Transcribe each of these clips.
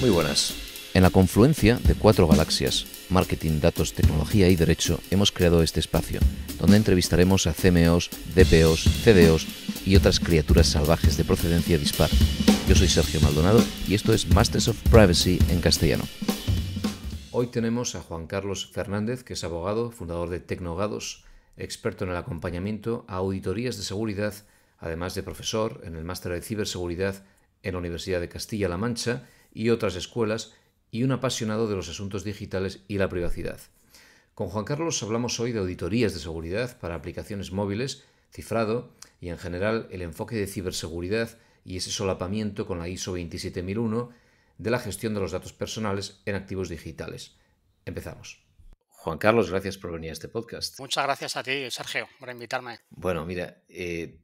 Muy buenas. En la confluencia de cuatro galaxias, marketing, datos, tecnología y derecho, hemos creado este espacio, donde entrevistaremos a CMOs, DPOs, CDOs y otras criaturas salvajes de procedencia dispar. Yo soy Sergio Maldonado y esto es Masters of Privacy en castellano. Hoy tenemos a Juan Carlos Fernández, que es abogado, fundador de Tecnogados, experto en el acompañamiento a auditorías de seguridad, además de profesor en el Máster de Ciberseguridad en la Universidad de Castilla-La Mancha y otras escuelas y un apasionado de los asuntos digitales y la privacidad. Con Juan Carlos hablamos hoy de auditorías de seguridad para aplicaciones móviles, cifrado y en general el enfoque de ciberseguridad y ese solapamiento con la ISO 27001 de la gestión de los datos personales en activos digitales. Empezamos. Juan Carlos, gracias por venir a este podcast. Muchas gracias a ti, Sergio, por invitarme. Bueno, mira, eh,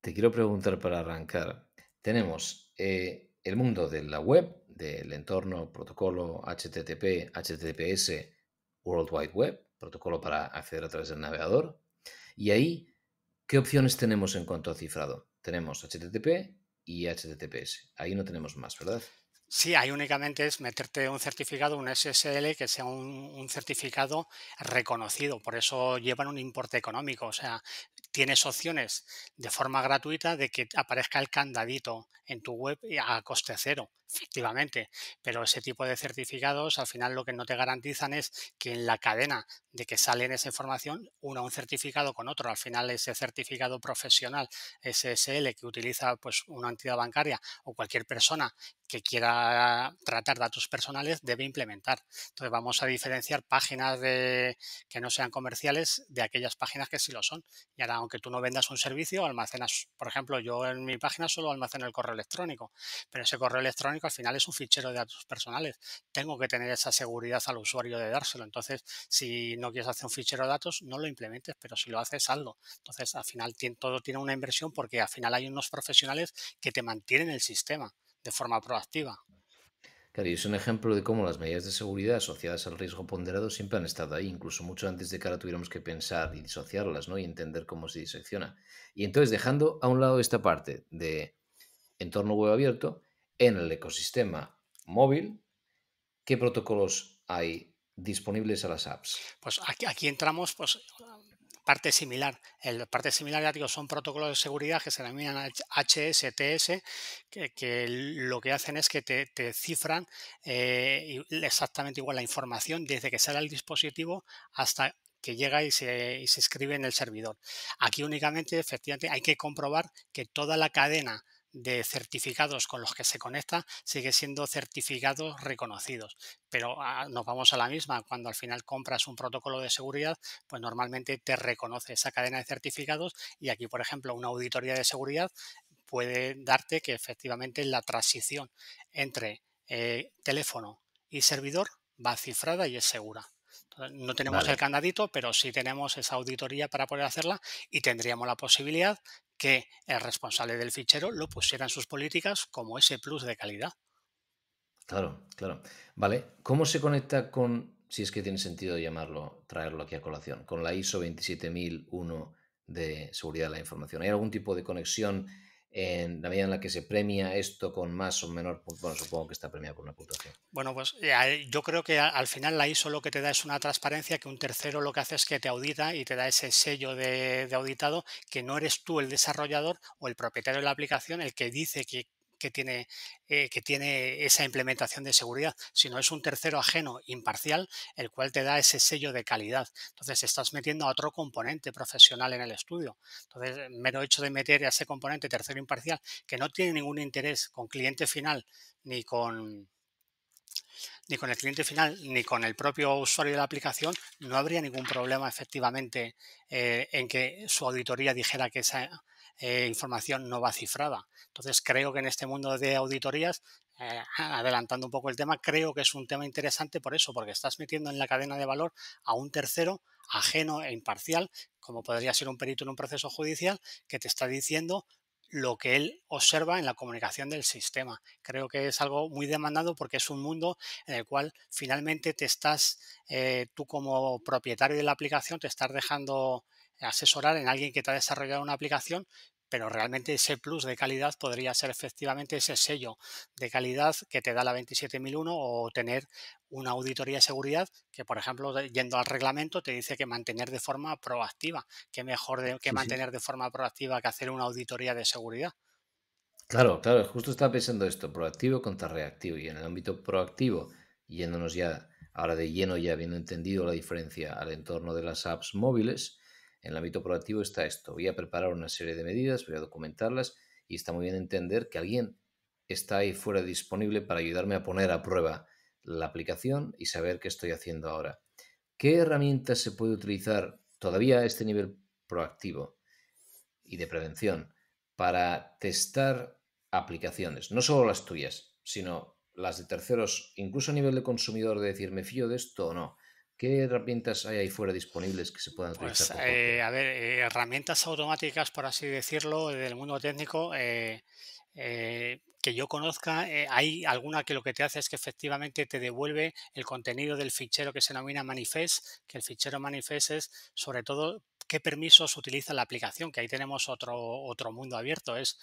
te quiero preguntar para arrancar. Tenemos eh, el mundo de la web, del entorno protocolo HTTP, HTTPS, World Wide Web, protocolo para acceder a través del navegador. Y ahí, ¿qué opciones tenemos en cuanto a cifrado? Tenemos HTTP y HTTPS. Ahí no tenemos más, ¿verdad? Sí, ahí únicamente es meterte un certificado, un SSL, que sea un, certificado reconocido. Por eso llevan un importe económico. O sea, tienes opciones de forma gratuita de que aparezca el candadito en tu web a coste cero, efectivamente. Pero ese tipo de certificados al final lo que no te garantizan es que en la cadena de que salen esa información, uno un certificado con otro. Al final ese certificado profesional SSL que utiliza pues una entidad bancaria o cualquier persona que quiera tratar datos personales debe implementar. Entonces vamos a diferenciar páginas de, que no sean comerciales de aquellas páginas que sí lo son. Y ahora, aunque tú no vendas un servicio, almacenas, por ejemplo, yo en mi página solo almaceno el correo electrónico, pero ese correo electrónico al final es un fichero de datos personales. Tengo que tener esa seguridad al usuario de dárselo. Entonces, si no quieres hacer un fichero de datos, no lo implementes, pero si lo haces, hazlo. Entonces, al final todo tiene una inversión porque al final hay unos profesionales que te mantienen el sistema forma proactiva. Claro, y es un ejemplo de cómo las medidas de seguridad asociadas al riesgo ponderado siempre han estado ahí, incluso mucho antes de que ahora tuviéramos que pensar y disociarlas, ¿no? Y entender cómo se disecciona. Y entonces, dejando a un lado esta parte de entorno web abierto, en el ecosistema móvil, ¿qué protocolos hay disponibles a las apps? Pues aquí, aquí entramos, pues parte similar. El parte similar, ya digo, son protocolos de seguridad que se denominan HSTS, que, lo que hacen es que te, cifran eh, exactamente igual la información desde que sale el dispositivo hasta que llega y se, y se escribe en el servidor. Aquí únicamente, efectivamente, hay que comprobar que toda la cadena de certificados con los que se conecta sigue siendo certificados reconocidos. Pero ah, nos vamos a la misma, cuando al final compras un protocolo de seguridad, pues normalmente te reconoce esa cadena de certificados y aquí, por ejemplo, una auditoría de seguridad puede darte que efectivamente la transición entre eh, teléfono y servidor va cifrada y es segura. no tenemos el candadito, pero sí tenemos esa auditoría para poder hacerla y tendríamos la posibilidad que el responsable del fichero lo pusiera en sus políticas como ese plus de calidad. Claro, claro. Vale, ¿cómo se conecta con, si es que tiene sentido llamarlo, traerlo aquí a colación, con la ISO 27001 de seguridad de la información? ¿Hay algún tipo de conexión? en la medida en la que se premia esto con más o menor bueno, supongo que está premiado por una puntuación. Bueno, pues eh, yo creo que al final la ISO lo que te da es una transparencia que un tercero lo que hace es que te audita y te da ese sello de, de auditado que no eres tú el desarrollador o el propietario de la aplicación el que dice que que tiene, eh, que tiene esa implementación de seguridad, sino es un tercero ajeno, imparcial, el cual te da ese sello de calidad. Entonces, estás metiendo a otro componente profesional en el estudio. Entonces, el mero hecho de meter a ese componente tercero imparcial, que no tiene ningún interés con cliente final ni con ni con el cliente final ni con el propio usuario de la aplicación, no habría ningún problema efectivamente eh, en que su auditoría dijera que esa eh, información no va cifrada. Entonces creo que en este mundo de auditorías, eh, adelantando un poco el tema, creo que es un tema interesante por eso, porque estás metiendo en la cadena de valor a un tercero ajeno e imparcial, como podría ser un perito en un proceso judicial, que te está diciendo lo que él observa en la comunicación del sistema. Creo que es algo muy demandado porque es un mundo en el cual finalmente te estás, eh, tú como propietario de la aplicación, te estás dejando asesorar en alguien que te ha desarrollado una aplicación, pero realmente ese plus de calidad podría ser efectivamente ese sello de calidad que te da la 27001 o tener una auditoría de seguridad que, por ejemplo, yendo al reglamento, te dice que mantener de forma proactiva, que mejor que mantener de forma proactiva que hacer una auditoría de seguridad. Claro, claro, justo estaba pensando esto, proactivo contra reactivo. Y en el ámbito proactivo, yéndonos ya ahora de lleno, ya habiendo entendido la diferencia al entorno de las apps móviles, en el ámbito proactivo está esto. Voy a preparar una serie de medidas, voy a documentarlas y está muy bien entender que alguien está ahí fuera disponible para ayudarme a poner a prueba la aplicación y saber qué estoy haciendo ahora. ¿Qué herramientas se puede utilizar todavía a este nivel proactivo y de prevención para testar aplicaciones? No solo las tuyas, sino las de terceros, incluso a nivel de consumidor, de decir, ¿me fío de esto o no? ¿Qué herramientas hay ahí fuera disponibles que se puedan utilizar? Pues, eh, a ver, eh, herramientas automáticas, por así decirlo, del mundo técnico, eh, que yo conozca, hay alguna que lo que te hace es que efectivamente te devuelve el contenido del fichero que se denomina manifest, que el fichero manifest es sobre todo qué permisos utiliza la aplicación, que ahí tenemos otro, otro mundo abierto. Es,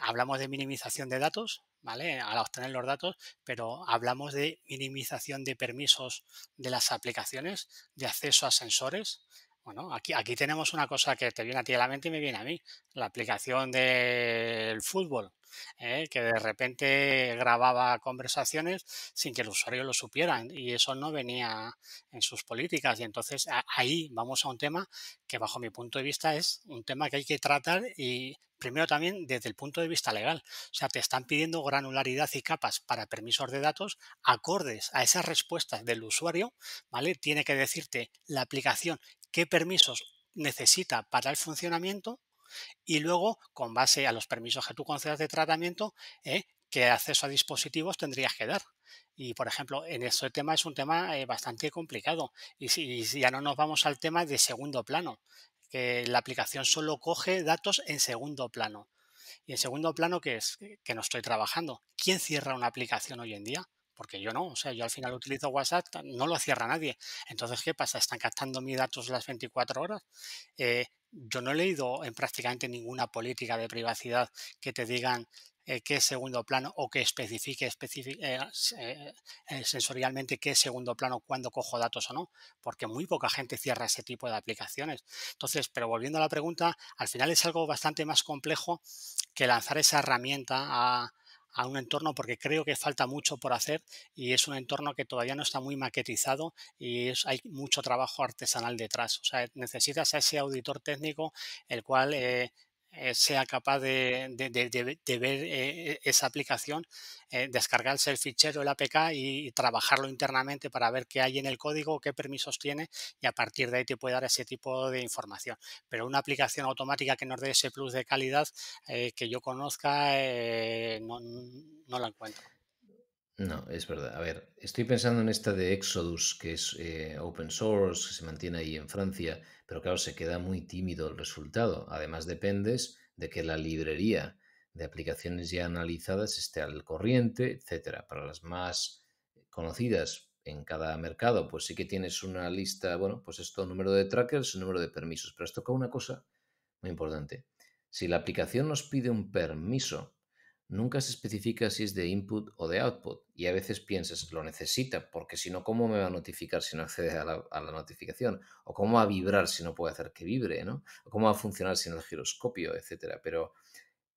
hablamos de minimización de datos, ¿vale? Al obtener los datos, pero hablamos de minimización de permisos de las aplicaciones, de acceso a sensores. Bueno, aquí, aquí tenemos una cosa que te viene a ti a la mente y me viene a mí, la aplicación del fútbol. ¿eh? que de repente grababa conversaciones sin que el usuario lo supiera y eso no venía en sus políticas. Y entonces ahí vamos a un tema que bajo mi punto de vista es un tema que hay que tratar y primero también desde el punto de vista legal. O sea, te están pidiendo granularidad y capas para permisos de datos acordes a esas respuestas del usuario, ¿vale? Tiene que decirte la aplicación qué permisos necesita para el funcionamiento y luego, con base a los permisos que tú concedas de tratamiento, eh, qué acceso a dispositivos tendrías que dar. Y, por ejemplo, en este tema es un tema eh, bastante complicado. Y si ya no nos vamos al tema de segundo plano, que la aplicación solo coge datos en segundo plano. Y en segundo plano, ¿qué es? Que no estoy trabajando. ¿Quién cierra una aplicación hoy en día? porque yo no, o sea, yo al final utilizo WhatsApp, no lo cierra nadie. Entonces, ¿qué pasa? Están captando mis datos las 24 horas. Eh, yo no he leído en prácticamente ninguna política de privacidad que te digan eh, qué es segundo plano o que especifique, eh, sensorialmente qué es segundo plano, cuando cojo datos o no, porque muy poca gente cierra ese tipo de aplicaciones. Entonces, pero volviendo a la pregunta, al final es algo bastante más complejo que lanzar esa herramienta a, a un entorno porque creo que falta mucho por hacer y es un entorno que todavía no está muy maquetizado y es, hay mucho trabajo artesanal detrás. O sea, necesitas a ese auditor técnico el cual eh, eh, sea capaz de, ver eh, e, esa aplicación, eh, descargarse el fichero, el APK y, trabajarlo internamente para ver qué hay en el código, qué permisos tiene y a partir de ahí te puede dar ese tipo de información. Pero una aplicación automática que nos dé ese plus de calidad que yo conozca, no la encuentro. No, es verdad. A ver, estoy pensando en esta de Exodus, que es eh, open source, que se mantiene ahí en Francia, pero claro, se queda muy tímido el resultado. Además, dependes de que la librería de aplicaciones ya analizadas esté al corriente, etcétera. Para las más conocidas en cada mercado, pues sí que tienes una lista, bueno, pues esto, número de trackers, número de permisos. Pero esto tocado una cosa muy importante. Si la aplicación nos pide un permiso, nunca se especifica si es de input o de output. Y a veces piensas, lo necesita, porque si no, ¿cómo me va a notificar si no accede a la, notificación? ¿O cómo va a vibrar si no puede hacer que vibre? ¿no? ¿O cómo va a funcionar sin el giroscopio, etcétera? Pero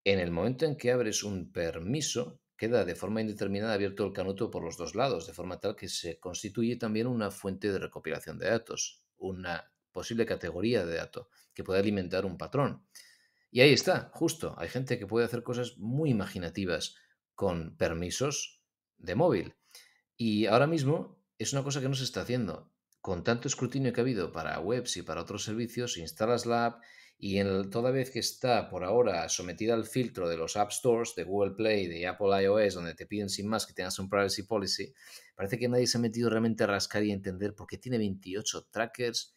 en el momento en que abres un permiso, queda de forma indeterminada abierto el canuto por los dos lados, de forma tal que se constituye también una fuente de recopilación de datos, una posible categoría de datos que puede alimentar un patrón. Y ahí está, justo. Hay gente que puede hacer cosas muy imaginativas con permisos de móvil. Y ahora mismo es una cosa que no se está haciendo. Con tanto escrutinio que ha habido para webs y para otros servicios, instalas la app y toda vez que está por ahora sometida al filtro de los App Stores, de Google Play, de Apple iOS, donde te piden sin más que tengas un privacy policy, parece que nadie se ha metido realmente a rascar y a entender por qué tiene 28 trackers,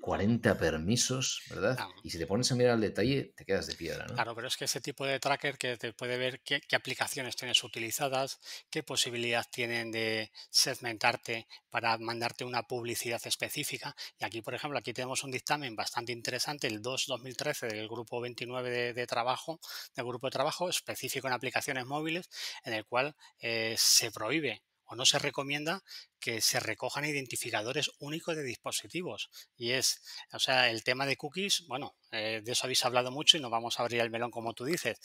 40 permisos, ¿verdad? Ah. Y si te pones a mirar al detalle, te quedas de piedra, ¿no? Claro, pero es que ese tipo de tracker que te puede ver qué, aplicaciones tienes utilizadas, qué posibilidad tienen de segmentarte para mandarte una publicidad específica. Y aquí, por ejemplo, aquí tenemos un dictamen bastante interesante, el 2-2013 del grupo 29 de, trabajo, del grupo de trabajo específico en aplicaciones móviles, en el cual eh, se prohíbe o no se recomienda que se recojan identificadores únicos de dispositivos. Y es, o sea, el tema de cookies, bueno, eh, de eso habéis hablado mucho y no vamos a abrir el melón como tú dices,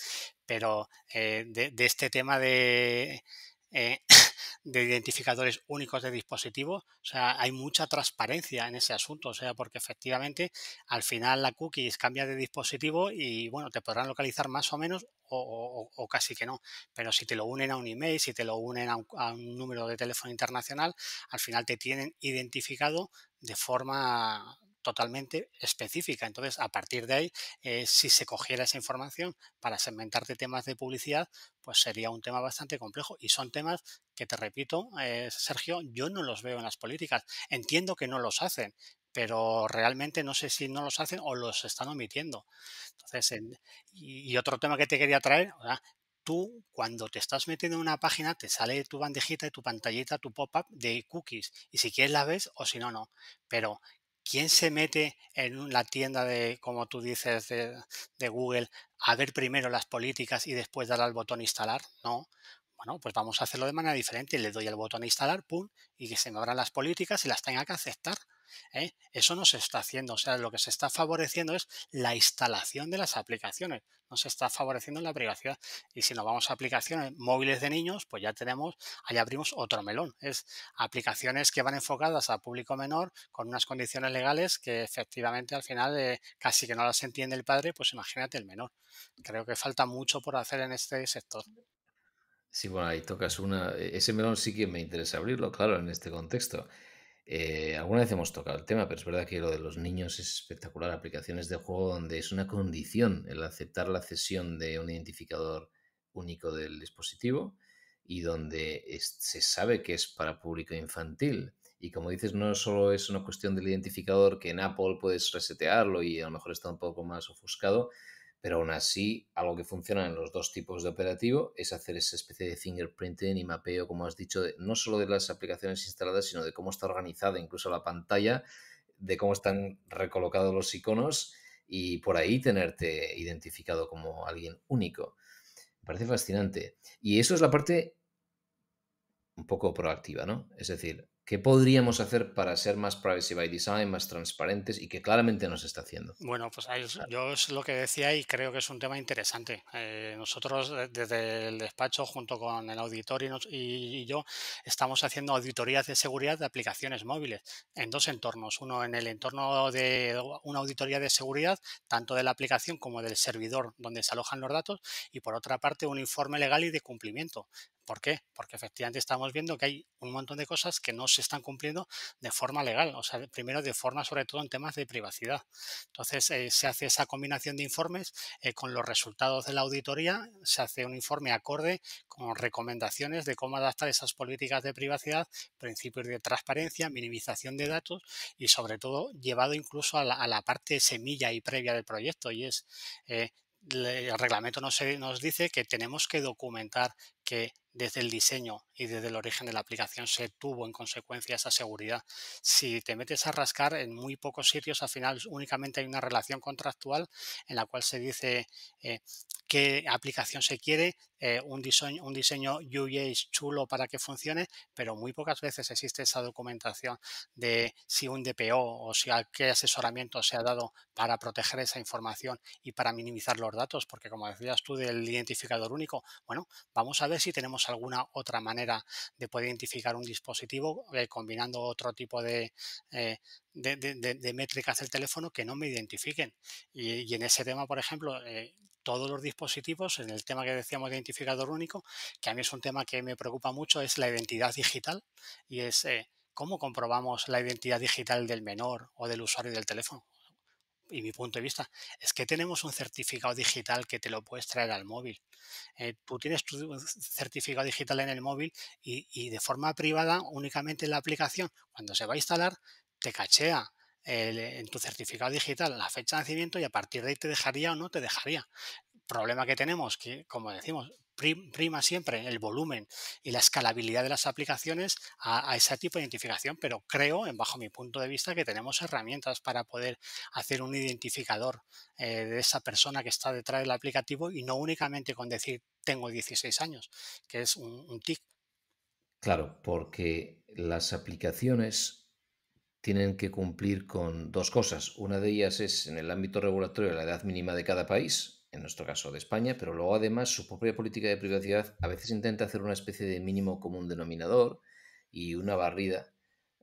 pero eh, de, este tema de eh, de identificadores únicos de dispositivos. O sea, hay mucha transparencia en ese asunto. O sea, porque efectivamente al final la cookie cambia de dispositivo y bueno, te podrán localizar más o menos o, casi que no. Pero si te lo unen a un email, si te lo unen a un número de teléfono internacional, al final te tienen identificado de forma totalmente específica. Entonces, a partir de ahí, eh, si se cogiera esa información para segmentarte temas de publicidad, pues sería un tema bastante complejo. Y son temas que, te repito, eh, Sergio, yo no los veo en las políticas. Entiendo que no los hacen, pero realmente no sé si no los hacen o los están omitiendo. Entonces, y otro tema que te quería traer, tú cuando te estás metiendo en una página te sale tu bandejita, tu pantallita, tu pop-up de cookies y si quieres la ves o si no, no. Pero ¿quién se mete en la tienda de, como tú dices, de, Google a ver primero las políticas y después dar al botón instalar? No. Bueno, pues vamos a hacerlo de manera diferente. Le doy al botón instalar, pum, y que se me abran las políticas y las tenga que aceptar. ¿eh? Eso no se está haciendo. O sea, lo que se está favoreciendo es la instalación de las aplicaciones. No se está favoreciendo la privacidad. Y si nos vamos a aplicaciones móviles de niños, pues ya tenemos, ahí abrimos otro melón. Es aplicaciones que van enfocadas a público menor con unas condiciones legales que efectivamente al final eh, casi que no las entiende el padre, pues imagínate el menor. Creo que falta mucho por hacer en este sector. Sí, bueno, ahí tocas una. E-, ese melón sí que me interesa abrirlo, claro, en este contexto. Eh, alguna vez hemos tocado el tema, pero es verdad que lo de los niños es espectacular. Aplicaciones de juego donde es una condición el aceptar la cesión de un identificador único del dispositivo y donde se sabe que es para público infantil. Y como dices, no solo es una cuestión del identificador que en Apple puedes resetearlo y a lo mejor está un poco más ofuscado, pero aún así, algo que funciona en los dos tipos de operativo es hacer esa especie de fingerprinting y mapeo, como has dicho, no solo de las aplicaciones instaladas, sino de cómo está organizada incluso la pantalla, de cómo están recolocados los iconos y por ahí tenerte identificado como alguien único. Me parece fascinante. Y eso es la parte un poco proactiva, ¿no? Es decir, ¿Qué podríamos hacer para ser más privacy by design, más transparentes y que claramente nos está haciendo? Bueno, pues yo es lo que decía y creo que es un tema interesante. Eh, nosotros desde el despacho, junto con el auditorio y, yo, estamos haciendo auditorías de seguridad de aplicaciones móviles en dos entornos. Uno en el entorno de una auditoría de seguridad, tanto de la aplicación como del servidor donde se alojan los datos, y por otra parte un informe legal y de cumplimiento. ¿Por qué? Porque efectivamente estamos viendo que hay un montón de cosas que no se están cumpliendo de forma legal, o sea, primero de forma sobre todo en temas de privacidad. Entonces eh, se hace esa combinación de informes eh, con los resultados de la auditoría, se hace un informe acorde con recomendaciones de cómo adaptar esas políticas de privacidad, principios de transparencia, minimización de datos y sobre todo llevado incluso a la, parte semilla y previa del proyecto y es eh, el reglamento nos dice que tenemos que documentar que desde el diseño y desde el origen de la aplicación se tuvo en consecuencia esa seguridad. Si te metes a rascar en muy pocos sitios, al final únicamente hay una relación contractual en la cual se dice eh, qué aplicación se quiere, eh, un, diseño, un diseño chulo para que funcione, pero muy pocas veces existe esa documentación de si un DPO o si a qué asesoramiento se ha dado para proteger esa información y para minimizar los datos, porque como decías tú del identificador único, bueno, vamos a ver si tenemos alguna otra manera de poder identificar un dispositivo eh, combinando otro tipo eh, de, de, métricas del teléfono que no me identifiquen. y en ese tema, por ejemplo, todos los dispositivos. En el tema que decíamos de identificador único, que a mí es un tema que me preocupa mucho, es la identidad digital y es eh, cómo comprobamos la identidad digital del menor o del usuario del teléfono. Y mi punto de vista es que tenemos un certificado digital que te lo puedes traer al móvil. Eh, tú tienes tu certificado digital en el móvil y, y de forma privada únicamente en la aplicación, cuando se va a instalar, te cachea eh, en tu certificado digital la fecha de nacimiento y a partir de ahí te dejaría o no te dejaría. Problema que tenemos, que como decimos, prima siempre el volumen y la escalabilidad de las aplicaciones a, ese tipo de identificación, pero creo, bajo mi punto de vista, que tenemos herramientas para poder hacer un identificador eh, de esa persona que está detrás del aplicativo y no únicamente con decir tengo 16 años, que es un, un tic. Claro, porque las aplicaciones tienen que cumplir con dos cosas. Una de ellas es en el ámbito regulatorio la edad mínima de cada país, en nuestro caso de España, pero luego además su propia política de privacidad a veces intenta hacer una especie de mínimo común denominador y una barrida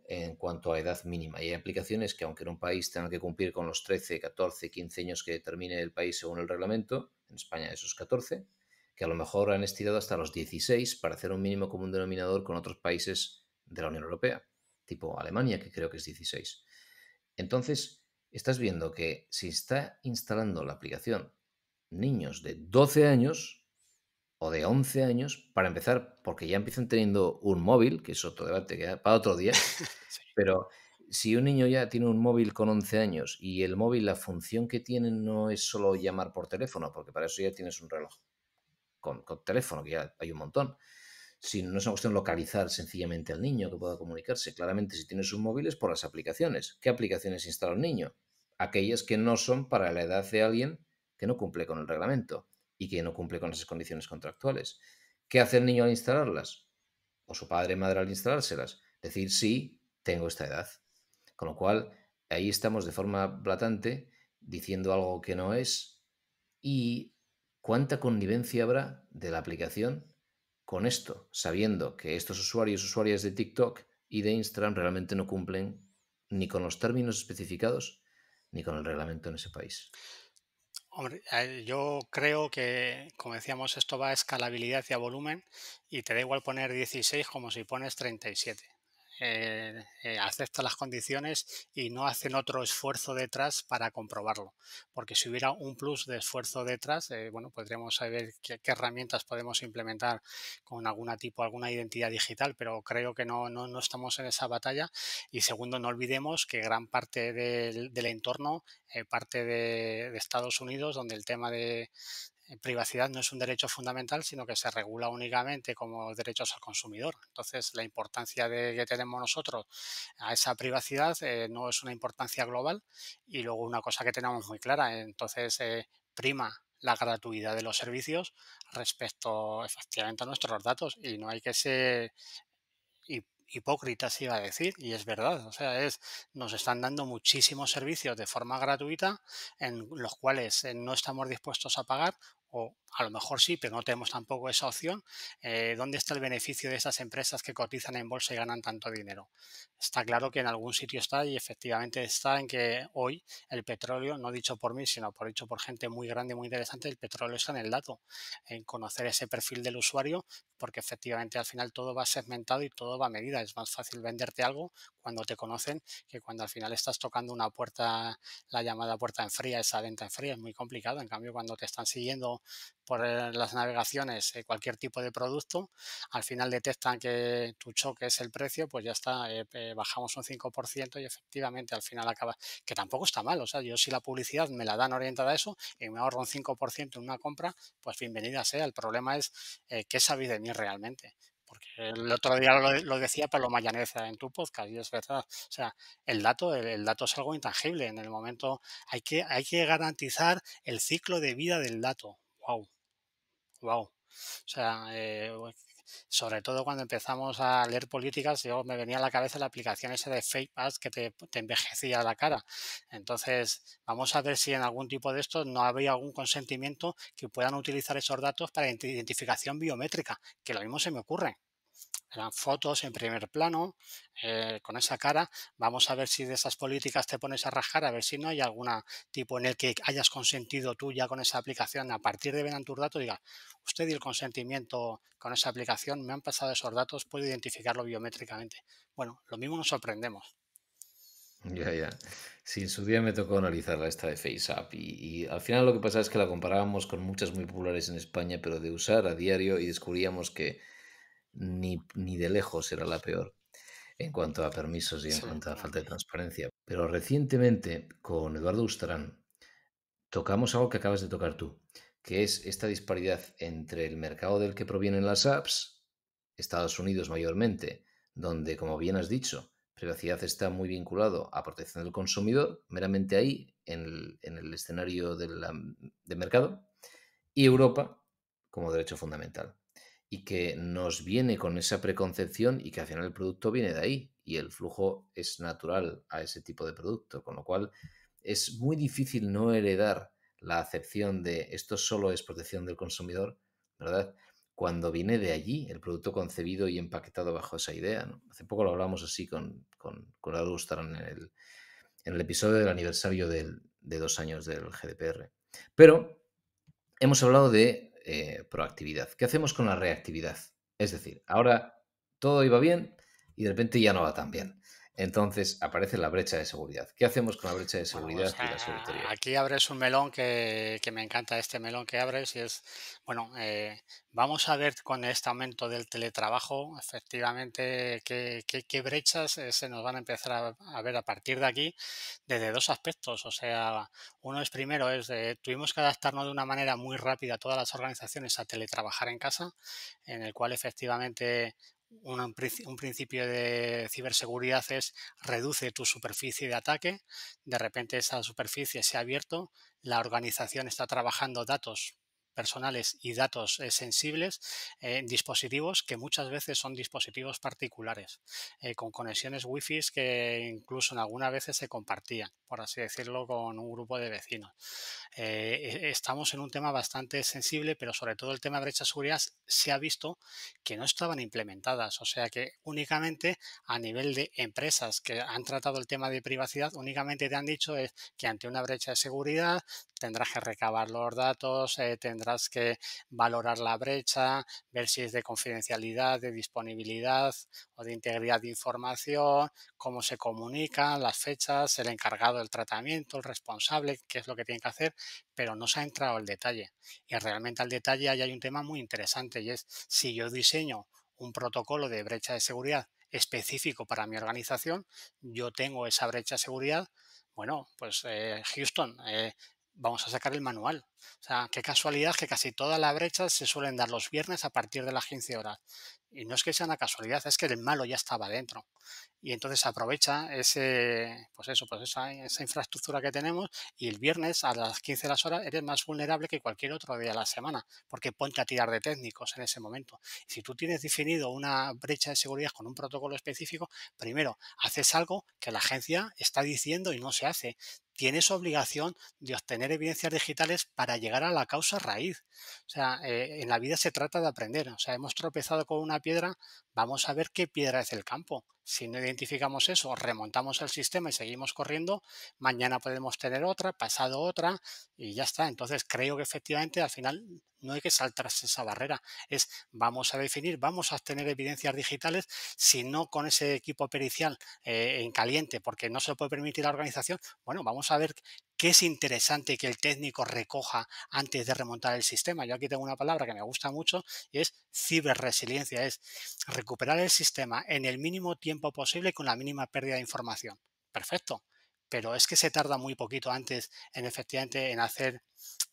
en cuanto a edad mínima. Y hay aplicaciones que aunque en un país tengan que cumplir con los 13, 14, 15 años que determine el país según el reglamento, en España esos 14, que a lo mejor han estirado hasta los 16 para hacer un mínimo común denominador con otros países de la Unión Europea tipo Alemania, que creo que es 16. Entonces, estás viendo que si está instalando la aplicación niños de 12 años o de 11 años, para empezar, porque ya empiezan teniendo un móvil, que es otro debate para otro día, pero si un niño ya tiene un móvil con 11 años y el móvil, la función que tiene no es solo llamar por teléfono, porque para eso ya tienes un reloj con, con teléfono, que ya hay un montón, si no es una cuestión localizar sencillamente al niño que pueda comunicarse. Claramente, si tiene sus móviles, por las aplicaciones. ¿Qué aplicaciones instala el niño? Aquellas que no son para la edad de alguien que no cumple con el reglamento y que no cumple con esas condiciones contractuales. ¿Qué hace el niño al instalarlas? O su padre o madre al instalárselas. Decir, sí, tengo esta edad. Con lo cual, ahí estamos de forma blatante diciendo algo que no es y cuánta connivencia habrá de la aplicación con esto, sabiendo que estos usuarios usuarias de TikTok y de Instagram realmente no cumplen ni con los términos especificados ni con el reglamento en ese país. Hombre, eh, yo creo que, como decíamos, esto va a escalabilidad y a volumen y te da igual poner 16 como si pones 37. Eh, eh, acepta las condiciones y no hacen otro esfuerzo detrás para comprobarlo. Porque si hubiera un plus de esfuerzo detrás, eh, bueno, podríamos saber qué, herramientas podemos implementar con alguna tipo, alguna identidad digital, pero creo que no, no, estamos en esa batalla. Y segundo, no olvidemos que gran parte del, entorno, eh, parte de Estados Unidos, donde el tema de, eh, privacidad no es un derecho fundamental, sino que se regula únicamente como derechos al consumidor. Entonces, la importancia que tenemos nosotros a esa privacidad eh, no es una importancia global y luego una cosa que tenemos muy clara, entonces eh, prima la gratuidad de los servicios respecto efectivamente a nuestros datos y no hay que ser hipócritas iba a decir, y es verdad, o sea, es, nos están dando muchísimos servicios de forma gratuita en los cuales no estamos dispuestos a pagar を A lo mejor sí, pero no tenemos tampoco esa opción. Eh, ¿Dónde está el beneficio de esas empresas que cotizan en bolsa y ganan tanto dinero? Está claro que en algún sitio está y efectivamente está en que hoy el petróleo, no dicho por mí, sino por dicho por gente muy grande, muy interesante, el petróleo está en el dato, en conocer ese perfil del usuario, porque efectivamente al final todo va segmentado y todo va a medida. Es más fácil venderte algo cuando te conocen que cuando al final estás tocando una puerta, la llamada puerta en fría, esa venta en fría, es muy complicado. En cambio, cuando te están siguiendo por eh, las navegaciones eh, cualquier tipo de producto, al final detectan que tu choque es el precio, pues ya está, eh, bajamos un 5% y efectivamente al final acaba, que tampoco está mal, o sea, yo si la publicidad me la dan orientada a eso y me ahorro un 5% en una compra, pues bienvenida sea, el problema es qué sabéis de mí realmente. Porque el otro día lo, decía Pablo Mayaneza en tu podcast y es verdad. O sea, el dato, el dato es algo intangible. En el momento hay que, hay que garantizar el ciclo de vida del dato wow, wow. O sea, eh, sobre todo cuando empezamos a leer políticas, yo me venía a la cabeza la aplicación esa de Fake que te, envejecía la cara. Entonces, vamos a ver si en algún tipo de esto no había algún consentimiento que puedan utilizar esos datos para identificación biométrica, que lo mismo se me ocurre eran fotos en primer plano, eh, con esa cara. Vamos a ver si de esas políticas te pones a rajar a ver si no hay alguna tipo en el que hayas consentido tú ya con esa aplicación. A partir de verán tus datos, diga, usted y el consentimiento con esa aplicación, me han pasado esos datos, puedo identificarlo biométricamente. Bueno, lo mismo nos sorprendemos. Ya, ya. Sí, en su día me tocó analizar la esta de FaceApp y, y, al final lo que pasa es que la comparábamos con muchas muy populares en España, pero de usar a diario y descubríamos que ni, ni de lejos era la peor en cuanto a permisos y en cuanto a falta de transparencia. Pero recientemente con Eduardo Ustarán tocamos algo que acabas de tocar tú, que es esta disparidad entre el mercado del que provienen las apps, Estados Unidos mayormente, donde, como bien has dicho, privacidad está muy vinculado a protección del consumidor, meramente ahí, en el, escenario del de mercado, y Europa como derecho fundamental y que nos viene con esa preconcepción y que al final el producto viene de ahí y el flujo es natural a ese tipo de producto, con lo cual es muy difícil no heredar la acepción de esto solo es protección del consumidor, ¿verdad? Cuando viene de allí el producto concebido y empaquetado bajo esa idea. Hace poco lo hablamos así con, con, con en el, episodio del aniversario de dos años del GDPR. Pero hemos hablado de eh, proactividad. ¿Qué hacemos con la reactividad? Es decir, ahora todo iba bien y de repente ya no va tan bien. Entonces aparece la brecha de seguridad. ¿Qué hacemos con la brecha de pues, seguridad y la ah, Aquí abres un melón que, me encanta este melón que abres y es, bueno, eh, vamos a ver con este aumento del teletrabajo, efectivamente, qué, brechas eh, se nos van a empezar a, ver a partir de aquí desde dos aspectos. O sea, uno es primero, es tuvimos que adaptarnos de una manera muy rápida a todas las organizaciones a teletrabajar en casa, en el cual efectivamente un, principio de ciberseguridad es reduce tu superficie de ataque, de repente esa superficie se ha abierto, la organización está trabajando datos personales y datos eh, sensibles eh, en dispositivos que muchas veces son dispositivos particulares, eh, con conexiones Wi-Fi que incluso en algunas veces se compartían, por así decirlo, con un grupo de vecinos. E, estamos en un tema bastante sensible, pero sobre todo el tema de brechas de seguridad se ha visto que no estaban implementadas, o sea que únicamente a nivel de empresas que han tratado el tema de privacidad, únicamente te han dicho que ante una brecha de seguridad tendrás que recabar los datos, tendrás tendrás que valorar la brecha, ver si es de confidencialidad, de disponibilidad o de integridad de información, cómo se comunican las fechas, el encargado del tratamiento, el responsable, qué es lo que tiene que hacer, pero no se ha entrado al detalle. Y realmente al detalle ahí hay un tema muy interesante y es si yo diseño un protocolo de brecha de seguridad específico para mi organización, yo tengo esa brecha de seguridad, bueno, pues eh, Houston, eh, vamos a sacar el manual. O sea, qué casualidad que casi todas las brechas se suelen dar los viernes a partir de las 15 horas. Y no es que sea una casualidad, es que el malo ya estaba dentro. Y entonces aprovecha ese, pues eso, pues esa, infraestructura que tenemos y el viernes a las 15 de las horas eres más vulnerable que cualquier otro día de la semana, porque ponte a tirar de técnicos en ese momento. Si tú tienes definido una brecha de seguridad con un protocolo específico, primero, haces algo que la agencia está diciendo y no se hace. Tienes obligación de obtener evidencias digitales para llegar a la causa raíz. O sea, eh, en la vida se trata de aprender. O sea, hemos tropezado con una piedra, vamos a ver qué piedra es el campo. Si no identificamos eso, remontamos el sistema y seguimos corriendo, mañana podemos tener otra, pasado otra y ya está. Entonces creo que efectivamente al final no hay que saltarse esa barrera. Es vamos a definir, vamos a tener evidencias digitales, si no con ese equipo pericial eh, en caliente, porque no se lo puede permitir la organización, bueno, vamos a ver qué es interesante que el técnico recoja antes de remontar el sistema. Yo aquí tengo una palabra que me gusta mucho y es ciberresiliencia, es recuperar el sistema en el mínimo tiempo posible con la mínima pérdida de información. Perfecto. Pero es que se tarda muy poquito antes en efectivamente en hacer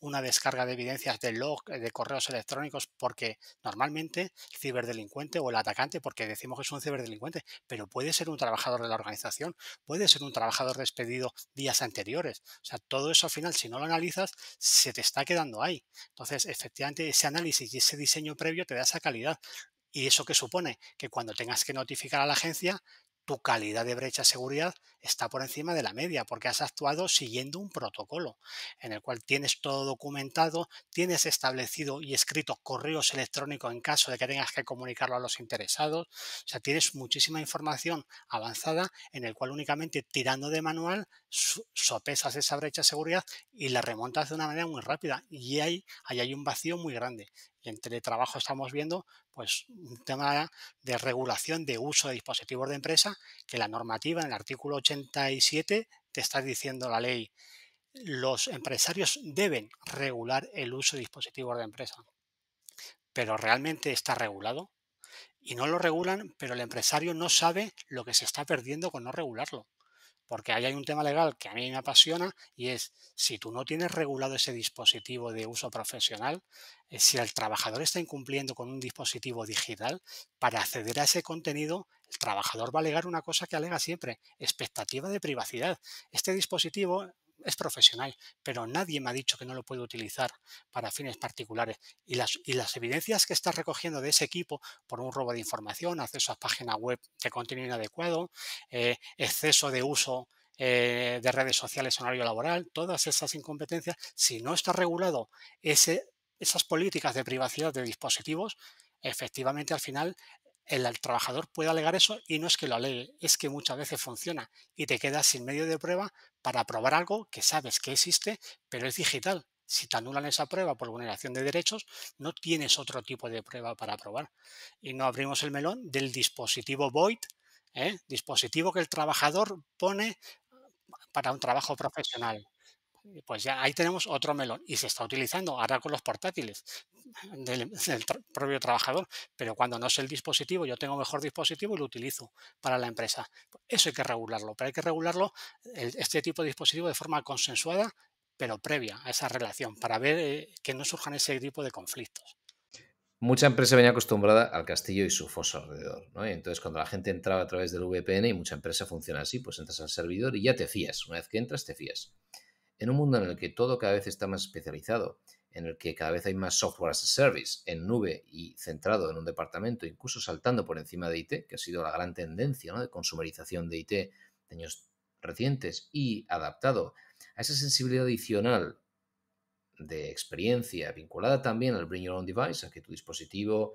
una descarga de evidencias de log de correos electrónicos porque normalmente el ciberdelincuente o el atacante, porque decimos que es un ciberdelincuente, pero puede ser un trabajador de la organización, puede ser un trabajador despedido días anteriores. O sea, todo eso al final, si no lo analizas, se te está quedando ahí. Entonces, efectivamente, ese análisis y ese diseño previo te da esa calidad. ¿Y eso que supone? Que cuando tengas que notificar a la agencia, tu calidad de brecha de seguridad está por encima de la media porque has actuado siguiendo un protocolo en el cual tienes todo documentado, tienes establecido y escrito correos electrónicos en caso de que tengas que comunicarlo a los interesados. O sea, tienes muchísima información avanzada en el cual únicamente tirando de manual sopesas esa brecha de seguridad y la remontas de una manera muy rápida. Y ahí, hay un vacío muy grande. entre en teletrabajo estamos viendo pues, un tema de regulación de uso de dispositivos de empresa que la normativa en el artículo 87 te está diciendo la ley. Los empresarios deben regular el uso de dispositivos de empresa. Pero realmente está regulado. Y no lo regulan, pero el empresario no sabe lo que se está perdiendo con no regularlo porque ahí hay un tema legal que a mí me apasiona y es si tú no tienes regulado ese dispositivo de uso profesional, eh, si el trabajador está incumpliendo con un dispositivo digital, para acceder a ese contenido, el trabajador va a alegar una cosa que alega siempre, expectativa de privacidad. Este dispositivo es profesional, pero nadie me ha dicho que no lo puedo utilizar para fines particulares. Y las, y las evidencias que está recogiendo de ese equipo por un robo de información, acceso a páginas web de contenido inadecuado, eh, exceso de uso eh, de redes sociales en horario laboral, todas esas incompetencias, si no está regulado ese, esas políticas de privacidad de dispositivos, efectivamente al final el, trabajador puede alegar eso y no es que lo alegue, es que muchas veces funciona y te quedas sin medio de prueba para probar algo que sabes que existe, pero es digital. Si te anulan esa prueba por vulneración de derechos, no tienes otro tipo de prueba para probar. Y no abrimos el melón del dispositivo void, ¿eh? dispositivo que el trabajador pone para un trabajo profesional pues ya ahí tenemos otro melón y se está utilizando ahora con los portátiles del, propio trabajador, pero cuando no es el dispositivo, yo tengo mejor dispositivo y lo utilizo para la empresa. Eso hay que regularlo, pero hay que regularlo este tipo de dispositivo de forma consensuada, pero previa a esa relación, para ver eh, que no surjan ese tipo de conflictos. Mucha empresa venía acostumbrada al castillo y su foso alrededor, entonces cuando la gente entraba a través del VPN y mucha empresa funciona así, pues entras al servidor y ya te fías. Una vez que entras, te fías en un mundo en el que todo cada vez está más especializado, en el que cada vez hay más software as a service en nube y centrado en un departamento, incluso saltando por encima de IT, que ha sido la gran tendencia de consumerización de IT de años recientes y adaptado a esa sensibilidad adicional de experiencia vinculada también al Bring Your Own Device, a que tu dispositivo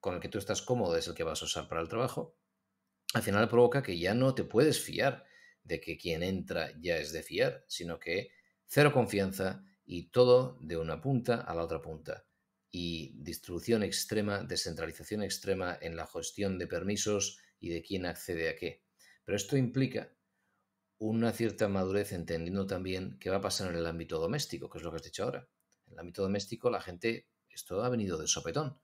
con el que tú estás cómodo es el que vas a usar para el trabajo, al final provoca que ya no te puedes fiar de que quien entra ya es de fiar, sino que cero confianza y todo de una punta a la otra punta. Y distribución extrema, descentralización extrema en la gestión de permisos y de quién accede a qué. Pero esto implica una cierta madurez entendiendo también qué va a pasar en el ámbito doméstico, que es lo que has dicho ahora. En el ámbito doméstico la gente, esto ha venido de sopetón.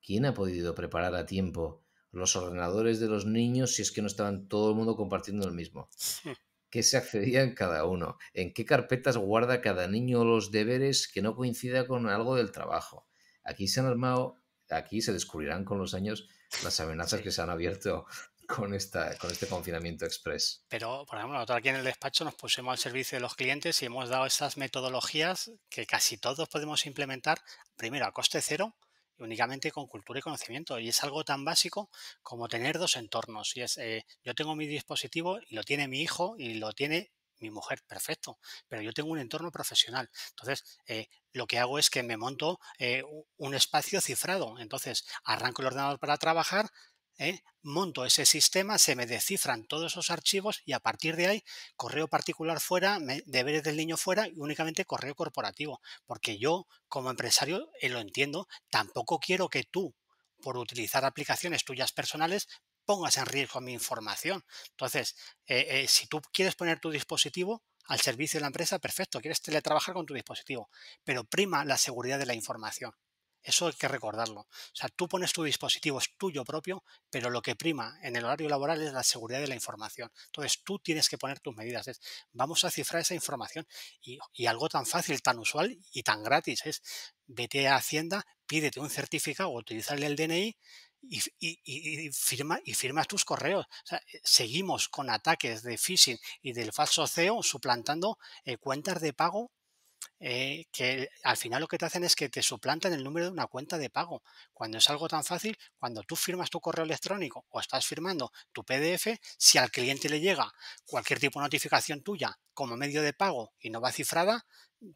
¿Quién ha podido preparar a tiempo los ordenadores de los niños si es que no estaban todo el mundo compartiendo el mismo. ¿Qué se accedía en cada uno? ¿En qué carpetas guarda cada niño los deberes que no coincida con algo del trabajo? Aquí se han armado, aquí se descubrirán con los años las amenazas que se han abierto con, esta, con este confinamiento express. Pero, por ejemplo, nosotros aquí en el despacho nos pusimos al servicio de los clientes y hemos dado esas metodologías que casi todos podemos implementar, primero a coste cero, únicamente con cultura y conocimiento. Y es algo tan básico como tener dos entornos. Y es, eh, yo tengo mi dispositivo y lo tiene mi hijo y lo tiene mi mujer, perfecto, pero yo tengo un entorno profesional. Entonces, eh, lo que hago es que me monto eh, un espacio cifrado. Entonces, arranco el ordenador para trabajar, ¿eh? monto ese sistema, se me descifran todos esos archivos y a partir de ahí, correo particular fuera, deberes del niño fuera y únicamente correo corporativo. Porque yo, como empresario, eh, lo entiendo, tampoco quiero que tú, por utilizar aplicaciones tuyas personales, pongas en riesgo mi información. Entonces, eh, si tú quieres poner tu dispositivo, al servicio de la empresa, perfecto, quieres teletrabajar con tu dispositivo, pero prima la seguridad de la información. Eso hay que recordarlo. O sea, tú pones tu dispositivo, es tuyo propio, pero lo que prima en el horario laboral es la seguridad de la información. Entonces, tú tienes que poner tus medidas. vamos a cifrar esa información y, algo tan fácil, tan usual y tan gratis es, vete a Hacienda, pídete un certificado o utilizarle el DNI y, firma, y firmas tus correos. Eh, seguimos con ataques de phishing y del falso CEO suplantando eh, cuentas de pago eh, que al final lo que te hacen es que te suplantan el número de una cuenta de pago. Cuando es algo tan fácil, cuando tú firmas tu correo electrónico o estás firmando tu PDF, si al cliente le llega cualquier tipo de notificación tuya como medio de pago y no va cifrada,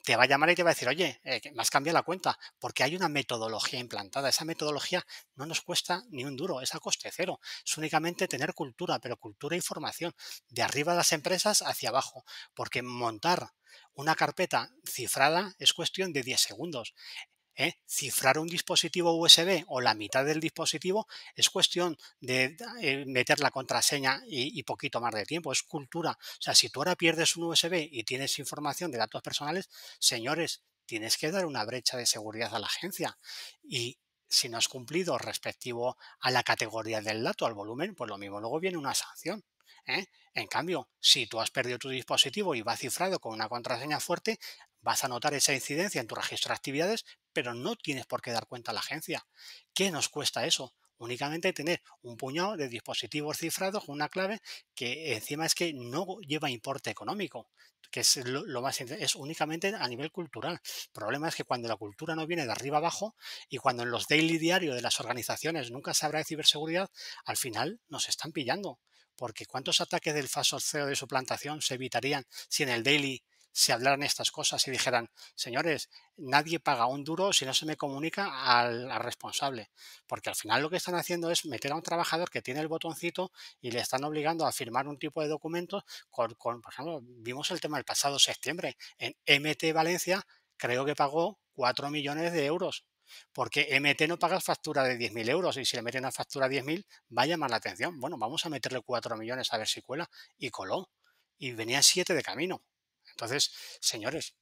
te va a llamar y te va a decir, oye, eh, me has cambiado la cuenta, porque hay una metodología implantada. Esa metodología no nos cuesta ni un duro, es a coste cero. Es únicamente tener cultura, pero cultura e información. de arriba de las empresas hacia abajo, porque montar una carpeta cifrada es cuestión de 10 segundos. ¿eh? Cifrar un dispositivo USB o la mitad del dispositivo es cuestión de eh, meter la contraseña y, poquito más de tiempo, es cultura. O sea, si tú ahora pierdes un USB y tienes información de datos personales, señores, tienes que dar una brecha de seguridad a la agencia. Y si no has cumplido respectivo a la categoría del dato, al volumen, pues lo mismo, luego viene una sanción. ¿eh? En cambio, si tú has perdido tu dispositivo y va cifrado con una contraseña fuerte, Vas a notar esa incidencia en tu registro de actividades, pero no tienes por qué dar cuenta a la agencia. ¿Qué nos cuesta eso? Únicamente tener un puñado de dispositivos cifrados con una clave que encima es que no lleva importe económico, que es lo, más es únicamente a nivel cultural. El problema es que cuando la cultura no viene de arriba abajo y cuando en los daily diarios de las organizaciones nunca se habla de ciberseguridad, al final nos están pillando porque ¿cuántos ataques del falso CEO de su plantación se evitarían si en el daily se hablaran estas cosas y dijeran, señores, nadie paga un duro si no se me comunica al, responsable. Porque al final lo que están haciendo es meter a un trabajador que tiene el botoncito y le están obligando a firmar un tipo de documento. por ejemplo, vimos el tema el pasado septiembre. En MT Valencia creo que pagó 4 millones de euros. Porque MT no paga factura de 10.000 euros y si le meten una factura 10.000 va a llamar la atención. Bueno, vamos a meterle 4 millones a ver si cuela. Y coló. Y venían 7 de camino. Entonces, señores,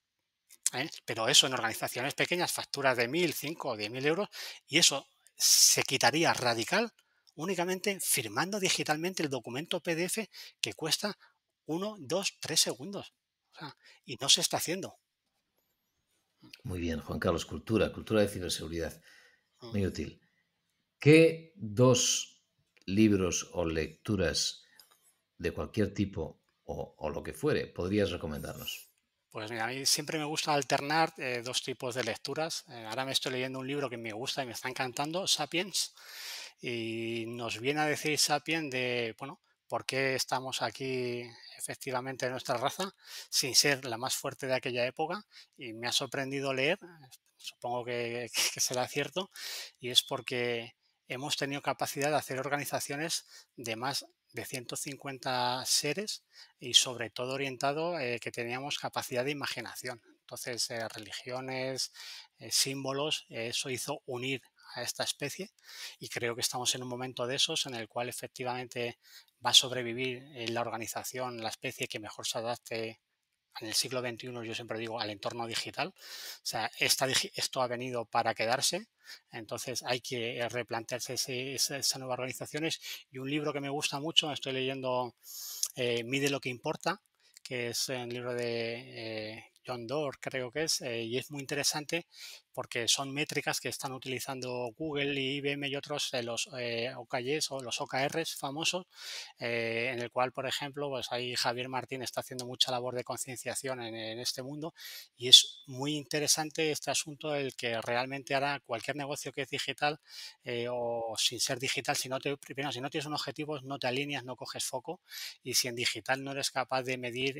¿eh? pero eso en organizaciones pequeñas, facturas de mil, cinco o 10.000 euros, y eso se quitaría radical únicamente firmando digitalmente el documento PDF que cuesta 1, 2, 3 segundos. y no se está haciendo. Muy bien, Juan Carlos, cultura, cultura de ciberseguridad. Ah. Muy útil. ¿Qué dos libros o lecturas de cualquier tipo o, lo que fuere, podrías recomendarnos? Pues mira, a mí siempre me gusta alternar eh, dos tipos de lecturas. Eh, ahora me estoy leyendo un libro que me gusta y me está encantando, Sapiens, y nos viene a decir Sapiens de, bueno, por qué estamos aquí efectivamente de nuestra raza, sin ser la más fuerte de aquella época, y me ha sorprendido leer, supongo que, que será cierto, y es porque hemos tenido capacidad de hacer organizaciones de más de 150 seres y sobre todo orientado eh, que teníamos capacidad de imaginación. Entonces, eh, religiones, eh, símbolos, eso hizo unir a esta especie y creo que estamos en un momento de esos en el cual efectivamente va a sobrevivir la organización, la especie que mejor se adapte en el siglo XXI, yo siempre digo, al entorno digital. O sea, esta, esto ha venido para quedarse. Entonces hay que replantearse esas nuevas organizaciones. Y un libro que me gusta mucho, estoy leyendo eh, Mide lo que importa, que es un libro de eh, John Doerr creo que es, eh, y es muy interesante porque son métricas que están utilizando Google y IBM y otros, de los eh, o los OKRs famosos, eh, en el cual, por ejemplo, pues ahí Javier Martín está haciendo mucha labor de concienciación en, este mundo y es muy interesante este asunto, el que realmente hará cualquier negocio que es digital eh, o sin ser digital, si no, si no tienes un objetivo, no te alineas, no coges foco y si en digital no eres capaz de medir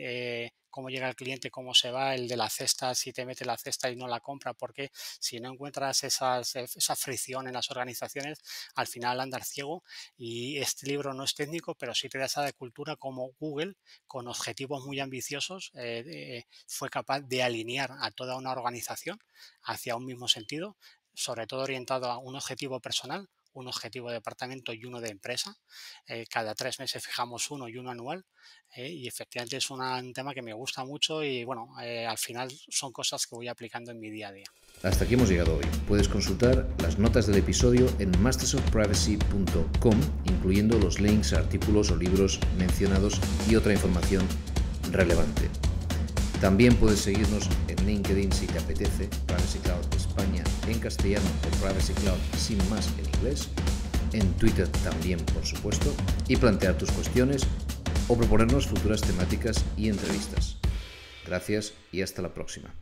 cómo llega el cliente, cómo se va, el de la cesta, si te mete la cesta y no la compra, porque si no encuentras esa fricción en las organizaciones, al final andar ciego y este libro no es técnico, pero sí te da esa de cultura como Google, con objetivos muy ambiciosos, eh, fue capaz de alinear a toda una organización hacia un mismo sentido, sobre todo orientado a un objetivo personal, un objetivo de departamento y uno de empresa. Eh, cada tres meses fijamos uno y uno anual. Eh, y efectivamente es un tema que me gusta mucho y bueno, eh, al final son cosas que voy aplicando en mi día a día. Hasta aquí hemos llegado hoy. Puedes consultar las notas del episodio en mastersofprivacy.com, incluyendo los links a artículos o libros mencionados y otra información relevante. También puedes seguirnos en LinkedIn si te apetece, Privacy Cloud España en castellano o Privacy Cloud sin más en inglés, en Twitter también por supuesto, y plantear tus cuestiones o proponernos futuras temáticas y entrevistas. Gracias y hasta la próxima.